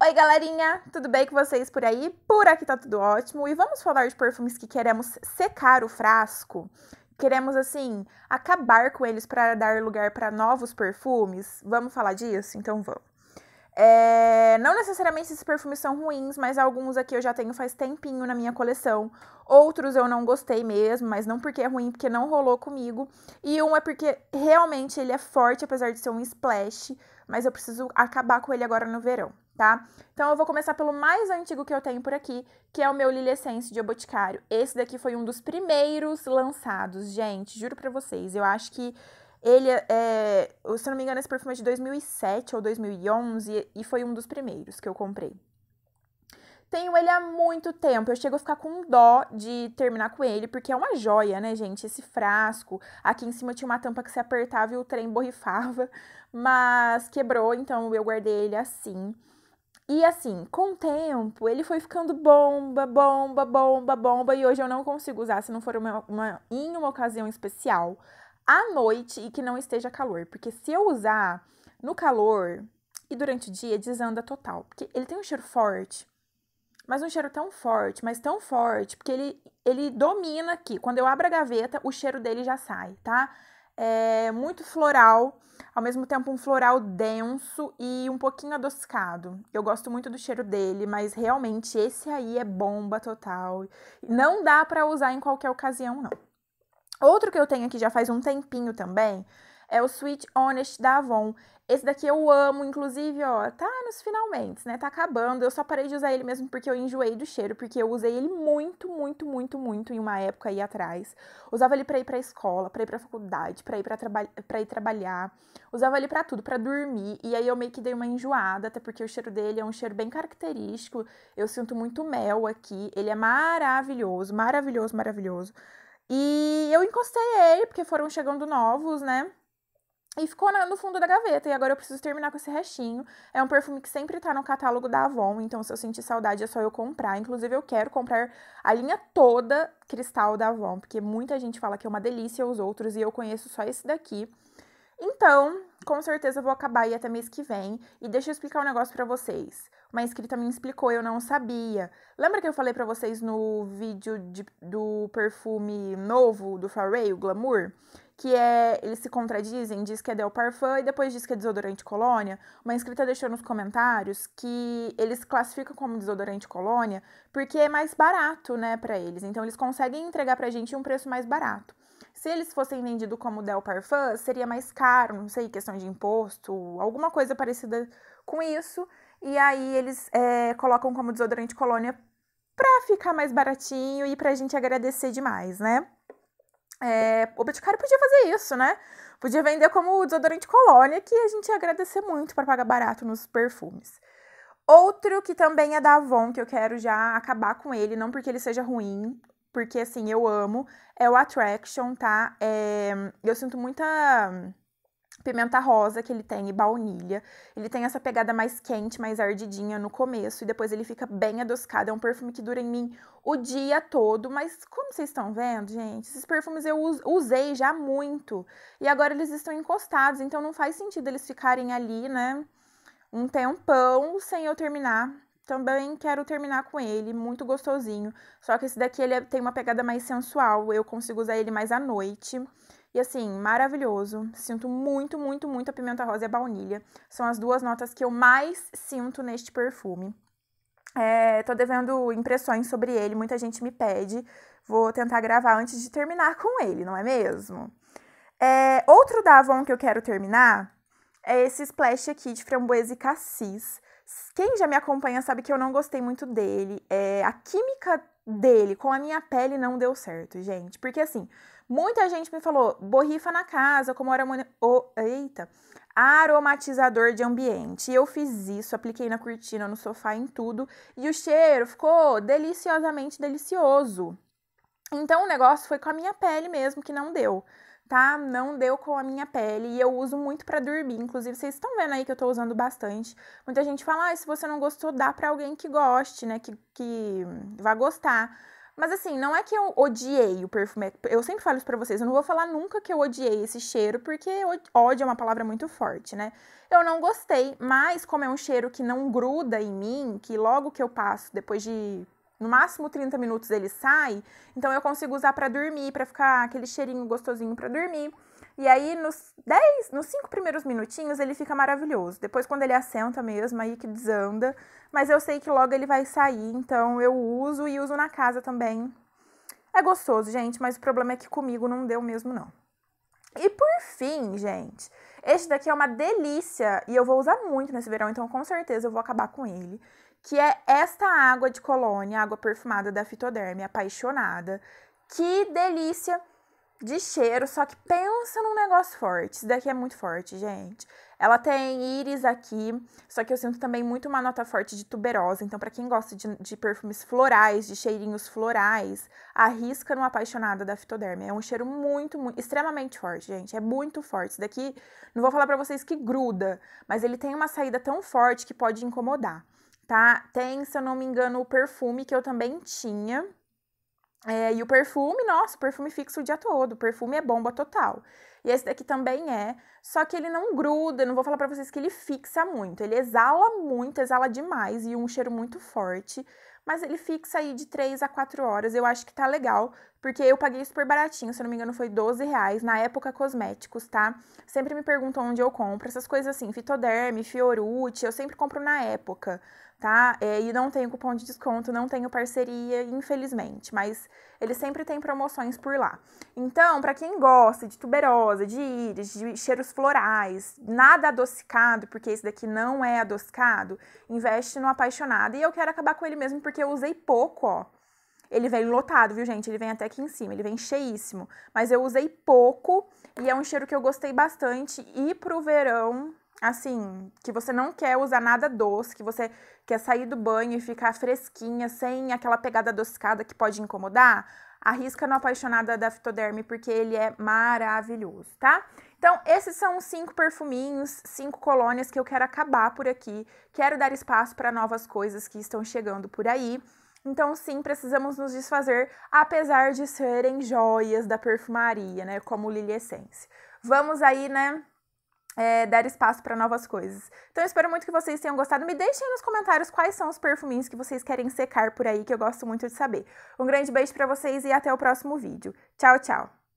Oi, galerinha! Tudo bem com vocês por aí? Por aqui tá tudo ótimo e vamos falar de perfumes que queremos secar o frasco? Queremos, assim, acabar com eles para dar lugar para novos perfumes? Vamos falar disso? Então vamos. É, não necessariamente esses perfumes são ruins, mas alguns aqui eu já tenho faz tempinho na minha coleção. Outros eu não gostei mesmo, mas não porque é ruim, porque não rolou comigo. E um é porque realmente ele é forte, apesar de ser um splash, mas eu preciso acabar com ele agora no verão tá? Então eu vou começar pelo mais antigo que eu tenho por aqui, que é o meu Lily Essence de Boticário. Esse daqui foi um dos primeiros lançados, gente, juro pra vocês. Eu acho que ele é, é se eu não me engano, esse perfume é de 2007 ou 2011 e foi um dos primeiros que eu comprei. Tenho ele há muito tempo. Eu chego a ficar com dó de terminar com ele, porque é uma joia, né, gente? Esse frasco. Aqui em cima tinha uma tampa que se apertava e o trem borrifava, mas quebrou, então eu guardei ele assim. E assim, com o tempo, ele foi ficando bomba, bomba, bomba, bomba, e hoje eu não consigo usar se não for uma, uma, em uma ocasião especial, à noite e que não esteja calor. Porque se eu usar no calor e durante o dia, desanda total. Porque ele tem um cheiro forte, mas um cheiro tão forte, mas tão forte, porque ele, ele domina aqui. Quando eu abro a gaveta, o cheiro dele já sai, tá? É muito floral ao mesmo tempo um floral denso e um pouquinho adocicado. Eu gosto muito do cheiro dele, mas realmente esse aí é bomba total. Não dá para usar em qualquer ocasião, não. Outro que eu tenho aqui já faz um tempinho também é o Sweet Honest da Avon. Esse daqui eu amo, inclusive, ó, tá nos finalmente, né? Tá acabando. Eu só parei de usar ele mesmo porque eu enjoei do cheiro, porque eu usei ele muito, muito, muito, muito em uma época aí atrás. Usava ele para ir para escola, para ir para faculdade, para ir para para ir trabalhar. Usava ele para tudo, para dormir. E aí eu meio que dei uma enjoada, até porque o cheiro dele é um cheiro bem característico. Eu sinto muito mel aqui. Ele é maravilhoso, maravilhoso, maravilhoso. E eu encostei ele, porque foram chegando novos, né? E ficou no fundo da gaveta, e agora eu preciso terminar com esse restinho. É um perfume que sempre tá no catálogo da Avon, então se eu sentir saudade é só eu comprar. Inclusive, eu quero comprar a linha toda cristal da Avon, porque muita gente fala que é uma delícia os outros, e eu conheço só esse daqui. Então, com certeza vou acabar aí até mês que vem. E deixa eu explicar um negócio para vocês. Uma inscrita me explicou, eu não sabia. Lembra que eu falei para vocês no vídeo de, do perfume novo do Fareway, o Glamour? que é. Eles se contradizem, diz que é Del Parfum e depois diz que é desodorante colônia. Uma inscrita deixou nos comentários que eles classificam como desodorante colônia porque é mais barato, né, para eles. Então eles conseguem entregar pra gente um preço mais barato. Se eles fossem vendidos como Del Parfum, seria mais caro, não sei, questão de imposto, alguma coisa parecida com isso. E aí eles é, colocam como desodorante colônia pra ficar mais baratinho e pra gente agradecer demais, né? É, o Boticário podia fazer isso, né? Podia vender como desodorante colônia, que a gente ia agradecer muito para pagar barato nos perfumes. Outro que também é da Avon, que eu quero já acabar com ele, não porque ele seja ruim, porque assim, eu amo, é o Attraction, tá? É, eu sinto muita pimenta rosa que ele tem e baunilha. Ele tem essa pegada mais quente, mais ardidinha no começo e depois ele fica bem adoscado. É um perfume que dura em mim o dia todo, mas como vocês estão vendo, gente, esses perfumes eu usei já muito e agora eles estão encostados, então não faz sentido eles ficarem ali, né? Um tempão sem eu terminar também quero terminar com ele, muito gostosinho. Só que esse daqui ele é, tem uma pegada mais sensual, eu consigo usar ele mais à noite. E assim, maravilhoso. Sinto muito, muito, muito a pimenta rosa e a baunilha. São as duas notas que eu mais sinto neste perfume. É, tô devendo impressões sobre ele, muita gente me pede. Vou tentar gravar antes de terminar com ele, não é mesmo? É, outro da Avon que eu quero terminar é esse splash aqui de framboesa e cassis. Quem já me acompanha sabe que eu não gostei muito dele. É, a química dele com a minha pele não deu certo, gente. Porque assim, muita gente me falou borrifa na casa, como era oh, eita, aromatizador de ambiente. Eu fiz isso, apliquei na cortina, no sofá, em tudo, e o cheiro ficou deliciosamente delicioso. Então o negócio foi com a minha pele mesmo que não deu tá? Não deu com a minha pele e eu uso muito para dormir. Inclusive, vocês estão vendo aí que eu tô usando bastante. Muita gente fala: ah, se você não gostou, dá para alguém que goste, né? Que, que vá gostar. Mas assim, não é que eu odiei o perfume. É eu sempre falo isso pra vocês. Eu não vou falar nunca que eu odiei esse cheiro, porque ódio é uma palavra muito forte, né? Eu não gostei, mas como é um cheiro que não gruda em mim, que logo que eu passo, depois de no máximo 30 minutos ele sai, então eu consigo usar para dormir, para ficar aquele cheirinho gostosinho para dormir. E aí nos 10, nos 5 primeiros minutinhos ele fica maravilhoso. Depois quando ele assenta mesmo, aí que desanda, mas eu sei que logo ele vai sair, então eu uso e uso na casa também. É gostoso, gente, mas o problema é que comigo não deu mesmo não. E por fim, gente, este daqui é uma delícia e eu vou usar muito nesse verão, então com certeza eu vou acabar com ele. Que é esta água de colônia, água perfumada da Fitoderme, apaixonada. Que delícia! de cheiro, só que pensa num negócio forte. Isso daqui é muito forte, gente. Ela tem íris aqui, só que eu sinto também muito uma nota forte de tuberosa. Então, para quem gosta de, de, perfumes florais, de cheirinhos florais, arrisca no apaixonada da fitoderme. É um cheiro muito, muito, extremamente forte, gente. É muito forte. Isso daqui, não vou falar para vocês que gruda, mas ele tem uma saída tão forte que pode incomodar, tá? Tem, se eu não me engano, o perfume que eu também tinha é, e o perfume, nossa, perfume fixo o dia todo, perfume é bomba total. E esse daqui também é, só que ele não gruda, não vou falar para vocês que ele fixa muito. Ele exala muito, exala demais e um cheiro muito forte. Mas ele fixa aí de 3 a 4 horas. Eu acho que tá legal, porque eu paguei super baratinho, se não me engano foi 12 reais, na época cosméticos, tá? Sempre me perguntam onde eu compro, essas coisas assim, Fitoderme, Fiorute, eu sempre compro na época, tá? É, e não tenho cupom de desconto, não tenho parceria, infelizmente, mas ele sempre tem promoções por lá. Então, para quem gosta de tuberosa, de íris, de cheiros florais, nada adocicado, porque esse daqui não é adocicado, investe no apaixonado. E eu quero acabar com ele mesmo porque eu usei pouco, ó. Ele vem lotado, viu, gente? Ele vem até aqui em cima, ele vem cheíssimo. Mas eu usei pouco e é um cheiro que eu gostei bastante. E pro verão, assim, que você não quer usar nada doce, que você quer sair do banho e ficar fresquinha, sem aquela pegada adocicada que pode incomodar, arrisca no Apaixonada da Fitoderme, porque ele é maravilhoso, tá? Então, esses são os cinco perfuminhos, cinco colônias que eu quero acabar por aqui. Quero dar espaço para novas coisas que estão chegando por aí. Então, sim, precisamos nos desfazer, apesar de serem joias da perfumaria, né? Como Lily Essence. Vamos aí, né? É, dar espaço para novas coisas. Então, espero muito que vocês tenham gostado. Me deixem nos comentários quais são os perfuminhos que vocês querem secar por aí, que eu gosto muito de saber. Um grande beijo para vocês e até o próximo vídeo. Tchau, tchau!